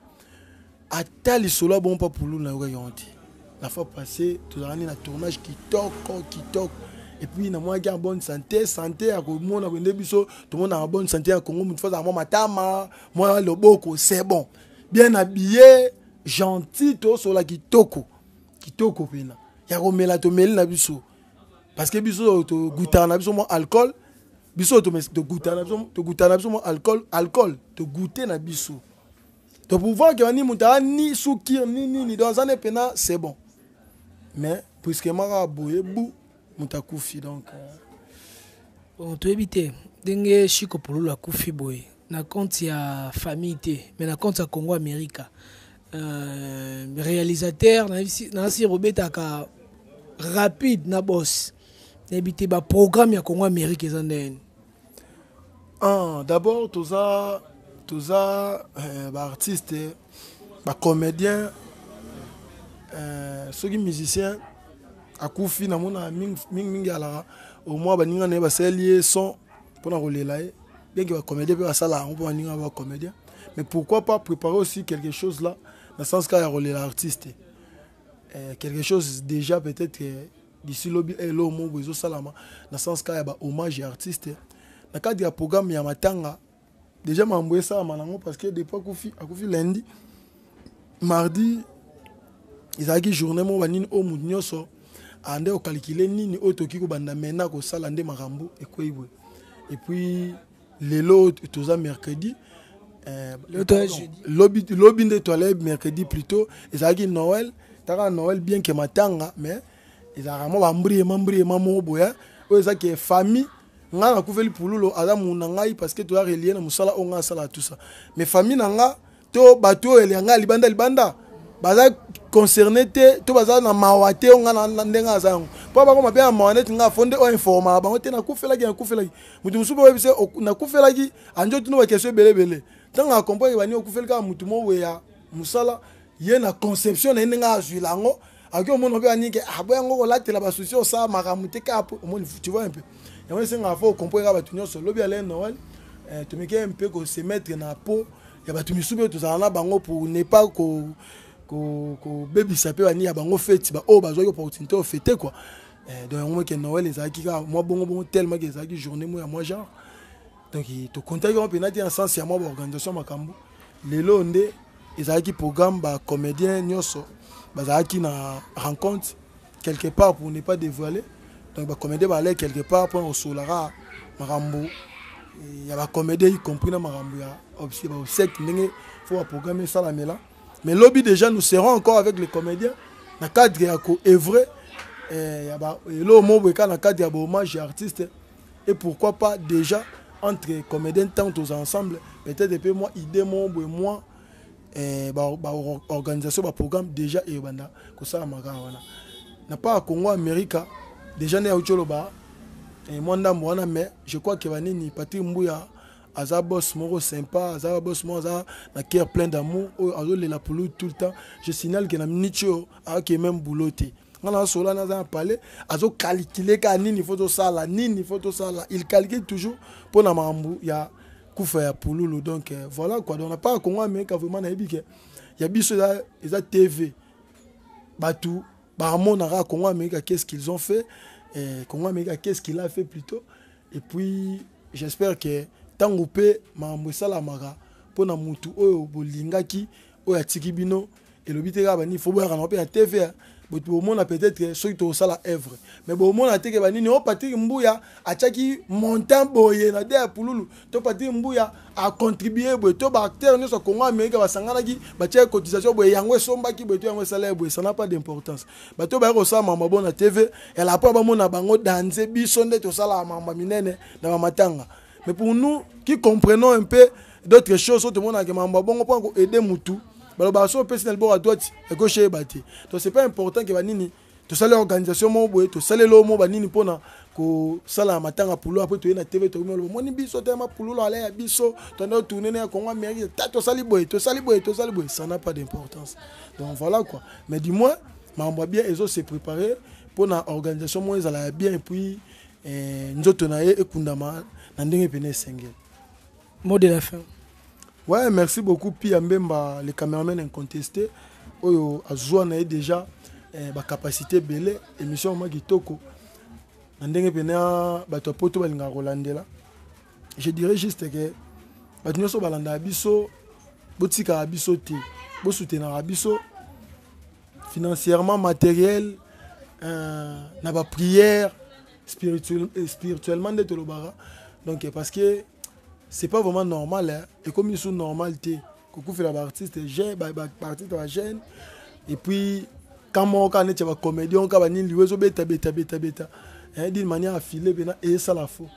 ata lisolo abongo mpa pulu nayokaki yango te la fois passée tozalaki oh, na tournage kitoko kitoko epuis namonaki ya bonne santé santé ya komona koyende biso tomonaka bonne santé ya congo motu fazala mwa matama mwa loboko c'est bon bien na bille gentil tosola kitoko kitoko mpena ya komela tomeli na biso parce que biso togutaka na biso mwa alcool biso togutaka na biso mwa alcool alcool togute na biso topouvoir ke bani moto ani sukir ninini don aza ne mpena c'est bon mais puisquement kaka boye bu moto akufi donc toyebi euh. te ndenge chiko pololo akufi boye na compte ya famille te mais na compte ya congo america euh, réalisateur nayebisi robetaka rapide na bos nayebi te baprogramme ya congo amerique eza ndeni ah, d'abord toza toza euh, baartiste bacomédien Euh, soki musicien akufi namona mingimingi alaka au moins baninga na ye basali ye son mpona kolela ye bienke bacomédien mpe basala yango mpo baninga bacomédien mais pourquoi pas préparer aussi quelque chose là na sens kaka ya kolela artiste eh, quelque chose déjà peut-être d'ici lobi elo mo boye ezosalama na sens kaka ya bahommage ya artiste na cadre ya programme ya matanga déjà mambo esalama nango parce que depuis akufi akufi lundi mardi ezalaki journée moko banini oyo motu nyonso ande okalkile nini oyo tokoki kobanda mena kosala nde makambo ekwei boye epuis lelo toza mercredi eh, lobi nde toalaye mercredi plutôt ezalaki noel taka noel bien ke matanga mais ezalaka mwa bambriema mbriema moko boya oyo eza ke famille ngai nakufeli pululo aza mou na ngai parceke toza relie na mosala oyo ngai asalaka tusa mais famille na nga to bato oyo elia ngai libanda libanda baza concerné te to baza na mawa te onga na ndenge aza yango mpo bakoma mpe na mawa neti nga fo nde oinformaka bango te nakufelaki nakufelaki motu mosusu mpe oyebisa nakufelaki andi otuna bakestio ebelebele ntango akomprendre bani okufeli kaka motu moweya mosala ye na conception na ye ndenge azwila yango akoki omoni mpe banike abo ah, yango kolatela basusi osala makambo te kaka omoni tu vois mpe yango esengaka fo okomprendre kaka bato nyonso lobi alain noel eh, tomeki mpe kosemetre na po ya bato misusu mpe tozala na bango pour ne pas kobebisa mpe bani ya bango feti oyo bazwaki opportunité ofete kua eh, donc yango moke noel ezalaki kaka mwa bongo bongo tellement ke ezalaki journée mo ya mwa genre donc tokontaki yango mpena te na sens ya mwa baorganisation makambo lelo nde ezalaki programme bacomédien nyonso bazalaki na rencontre quelque part pour ne pas dévoiler donc bacomédien baalai quelque part mpona kosolaka makambo eh, ya bacomédien y compris na makambo ya baobsèque ndenge fo baprogramme esalamela mais lobi déjà nous serons encore avec les comédiens na cadre ya koevre eloo eh, mo boye kaka na cadre ya bahomage ya artiste et pourquoi pas déjà entre comédien ntango toza ensemble peut-être mpe mwa idée moko boye mwa eh, baorganisation baprogramme déjà eyebanda kosalamaka wana na part congo amerika déjà nde yauti oloba mwa ndambo wana mais je crois ke banini patrik mbuya aza boss moko sympa aza boss moko aza na cœur plein d'amour oyo azolela pulu tout le temps je signale ke na minute oyo ayaki même boulot te nga nazosola naza na palais azokalkile kaka nini fo tosala nini fo tosala il calcule toujours mpo na makambo ya kufa ya pululu donc euh, voilà quoi donc na part congo amérika vraiment nayebi ke ya biso eza, eza tv bato bamonaka congo amérika qu'est ce qu'ils ont fait eh, congo amérika qu'est ce qu'il a fait plutôt et puis j'espère que ntango mpe makambo esalamaka mpona mutu oyo bolingaki oyo atiki bino elobi te kaka banini fo boyaka na mpe ya tva boto bomona peut-être soki tokosala œuvre mais bomona teke banini o patrik mbuya atiaki montin boye na de ya pululu to patrik mbuya acontribue boye to baacteur nyonso ya congo amérika basanganaki batiaki cotisation boye yango esombaki boye to yango esalai boye ça na pas d'importance bato bayaki kosala mambo bo na tv elapor bamona bango danze biso nde tosalaka mambo minene na bamatanga mais pour nous qui comprenons un peu d'autres choses oyo tomonaka mambo bongo mpona koaide motu balobaka so opesi na liboko ya droite ekoki oyeba te to c'est pas important ke banini tosala organisation moko boye tosalela oyo mo banini mpona kosala matanga pulo apres toye na tv tokomoloba omoni biso te mapululo ala ya biso toande otourne na ya congo amérique ta tosali boye tosali boye tosali boye ça n'a pas d'importance donc voilà quoi mais du moins makambo ya bien ezose préparer mpona organisation moko ezala ya bien epuis nzoto na ye ekundama na ndenge pene esengeli mot de la fin ouais merci beaucoup pia mbemba le cameraman incontesté oyo azwa na ye déjà eh, bacapacité ebele émission yama kitoko na ndenge pene ah, bato ya poto balingaka kolandela je dirais juste ke bato nyonso balandaka biso botikaka biso te bosutenaka biso financièrement matériel euh, na baprière eh, spirituellement nde tolobaka donc parce que c'est pas vraiment normal hein. et comme ils sont normal t'es kokufela baartiste baartiste bajeune et puis quand moko ane tia bacomédien ka banini liwe ezobeta betabetabeta d'une manière affilé mpena eyesala fo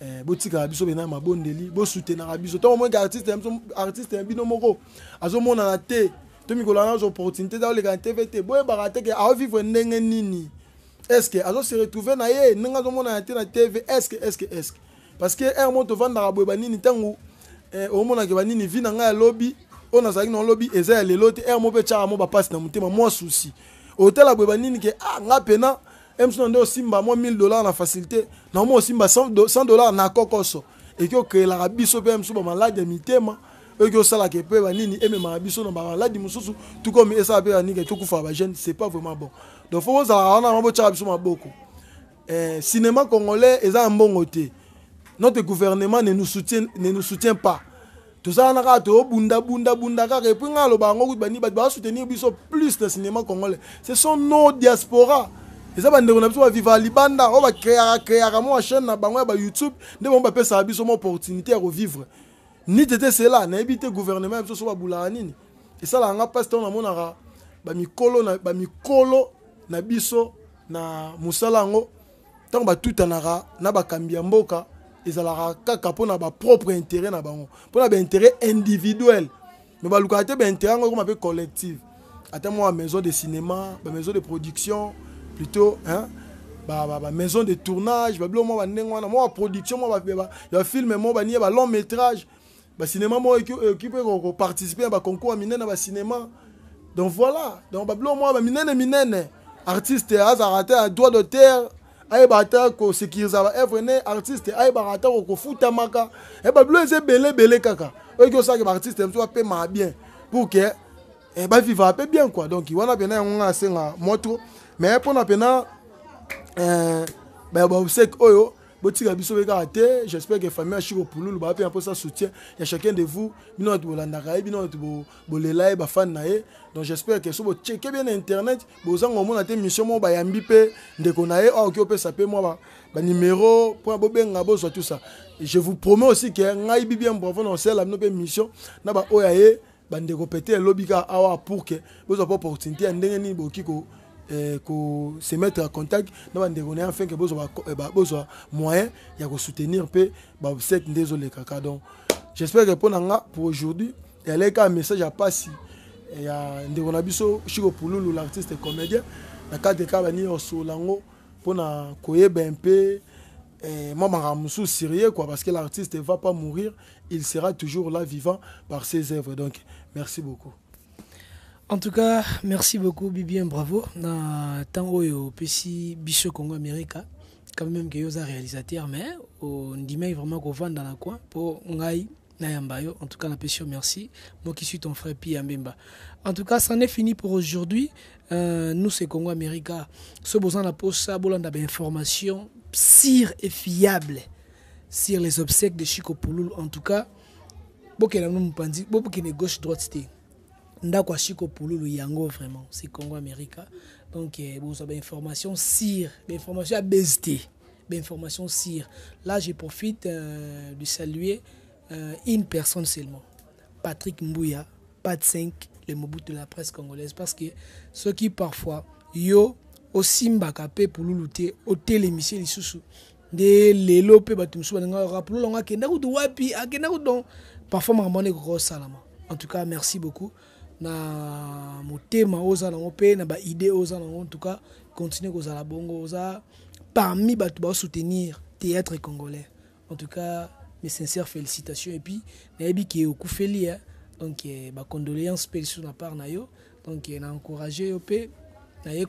eh, botikaka biso mpena mabondeli bosutenaka biso ntango moki artiste ya bino moko azomonana te to mikolo wana opportunité te aolekana te ve te boyebaka te ke aovivre ndenge nini estce azoseretrouve na ye eh, ndenge azomonana te na tv estce estce estce parce que aire moko tovandaka boye banini ntango eh, omonaka banini vi na ngai ya lobi oyo nazalaki na lobi eza ya lelo te aire moko mpe tyaka mo bapasi na motema mwa susi otala boye banini ke ah nga pena msuna nde osimba mwa 1000 dollar na facilité na omo osimba 100 dollar na kokoso eki okelaka biso mpe msu bamaladi ya mitema oyoki osalaka mpe banini ememaka biso na bamaladi mosusu tukomi esala mpe banini tokufaka bajeune c'est pas vraiment bon donc fo bozalaka wana mabotyaka biso maboko cinéma congolais eza na mbongo te notre gouvernement ne nous soutient, ne nous soutient pas tozalana kaka tobunda bunda bunda kaka epui ngai aloba yango kuti bani bato basoutenir biso plus na cinéma congolais ce sont nos diaspora eza bandeko na biso baviva libanda oyo bakreaka kreaka mwa chaîne na bango ya bayoutube nde bango bapesaka biso mwa opportunité ya kovivre niti ete cela nayebi te gouvernement ya biso so babulaka nini esalaka nga mpasi ntango namonaka bamikolo bamikolo na biso na mosala yango ntango batutanaka na bakambi ya mboka ezalaka kaka mpona bapropre intérêt na bango mpona baintérêt individuel me balukaka te baintérêt yango ekoma mpe collective ata mwa bamaison de cinéma bamaison de production plutôt hein? bamaison de tournage babilo mwa bandenge wana mwa baproduction mwa bafilme mo banie balong métrage bacinéma moko ekoki mpe koparticipe na baconcours ya minene ya bacinéma donc voilà donc babilo mwa baminene minene artiste azalaka te ya droit d'auteur ayeba ata kosekiriza baevre ne artiste ayebaka ata kofutamaka ayeba eh, bilo eza ebelebele kaka oyoki osaki baartiste mosusu bapemaka bien pour ke eh, bavivaka mpe bien kua donc wana pena yango nga asenga motro mais mpona pena eh, baobsek oyo botika biso mpe kaka te j'espère que famille ya shiko pululu baape mpo sa soutien ya chacun de vous bino bato bolandaka ye bino bato bolela ye bafane na ye donc j'espère que so bocheke bien na internet bozanga omona te mission moko bayambi mpe ndeko na ye oyo akoki opesa mpe mwa banimero mpona bobenga bozwa tout ça je vous promets aussi que ngai bibien bravo na osala bino mpe mission na baoyo ya ye bandeko pete elobi kaka awa pour ke bozwa mpo opportunité ya ndenge nini bokoki Eh, se mettre en contact na bandeko na ye afin ke bozwa eh, moyen ya kosoutenir mpe baobsèque nde ezolekaka donc j'espère que mpo na nga pour aujourd'hui eyalaki kaka message ya mpasi eh, ya ndeko na biso chiko pululu l'artiste comédien na kati kaka bani osola yango mpona koyeba mpe mwa makambo mosusu sérieux quoi parce que l'artiste va pas mourir il sera toujours là vivant par ses œuvres donc merci beaucoup En tout cas, merci beaucoup Bibien, bravo. Na tango au petit biso Congo America quand même que un réalisateur mais on dit même vraiment qu'on vend dans la coin pour ngai na En tout cas, la merci. Moi qui suis ton frère Pi En tout cas, c'en est fini pour aujourd'hui. Euh, nous c'est Congo America. Ce besoin la pose ça bolanda ben, information sûre et fiable sur les obsèques de Chico Pouloul en tout cas. Bokela nous mpandi, bokene gauche droite ndako ashiko pululu yango vraiment c'est Congo America donc vous eh, bon ça ben information sire ben information à bester information sire là je profite euh, de saluer euh, une personne seulement Patrick Mbuya, Pat 5 le mobut de la presse congolaise parce que ceux qui parfois yo aussi mbakapé pululu te hôtel au lisusu nde lelo pe bato mosusu balinga yoka pululu yango akendaki kutu wapi akendaki kutu donc parfois makambo wana ekokosala en tout cas merci beaucoup na motema oza nango mpe na baide oza nango entouka continue kozala bongo oza parmi bato baosoutenir théâtre congolais en tout cas mes sincères félicitations et puis nayebi ke okufeli ya hein, donc eh, bacondoléance mpe lisusu eh, na part na yo donc na encourage yo mpe naye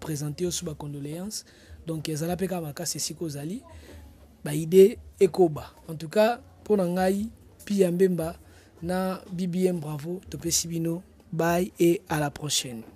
présenter yo so bacondoléance donc ezala eh, mpe kaka makasi esika ozali baide ekoba en tout cas mpo ngai pi ya na BBM Bravo, Topé Sibino. Bye et à la prochaine.